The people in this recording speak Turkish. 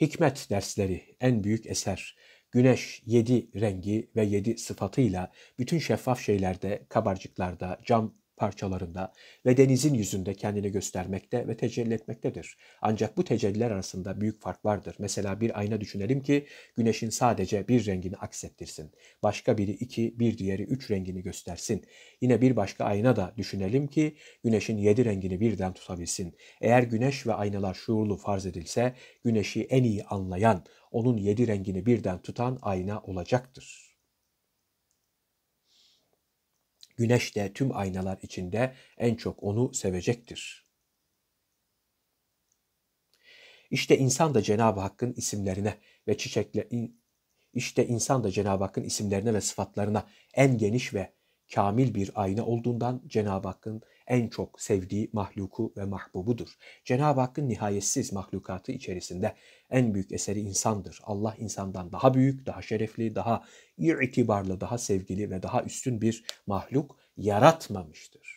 Hikmet dersleri en büyük eser. Güneş yedi rengi ve yedi sıfatıyla bütün şeffaf şeylerde, kabarcıklarda, cam parçalarında ve denizin yüzünde kendini göstermekte ve tecelli etmektedir. Ancak bu tecelliler arasında büyük fark vardır. Mesela bir ayna düşünelim ki güneşin sadece bir rengini aksettirsin. Başka biri iki, bir diğeri üç rengini göstersin. Yine bir başka ayna da düşünelim ki güneşin yedi rengini birden tutabilsin. Eğer güneş ve aynalar şuurlu farz edilse güneşi en iyi anlayan, onun yedi rengini birden tutan ayna olacaktır. Güneş de tüm aynalar içinde en çok onu sevecektir. İşte insan da Cenab-ı Hakk'ın isimlerine ve çiçekle işte insan da Cenab-ı Hakk'ın isimlerine ve sıfatlarına en geniş ve kamil bir ayna olduğundan Cenab-ı Hakk'ın en çok sevdiği mahluku ve mahbubudur. Cenab-ı Hakk'ın nihayetsiz mahlukatı içerisinde en büyük eseri insandır. Allah insandan daha büyük, daha şerefli, daha itibarlı, daha sevgili ve daha üstün bir mahluk yaratmamıştır.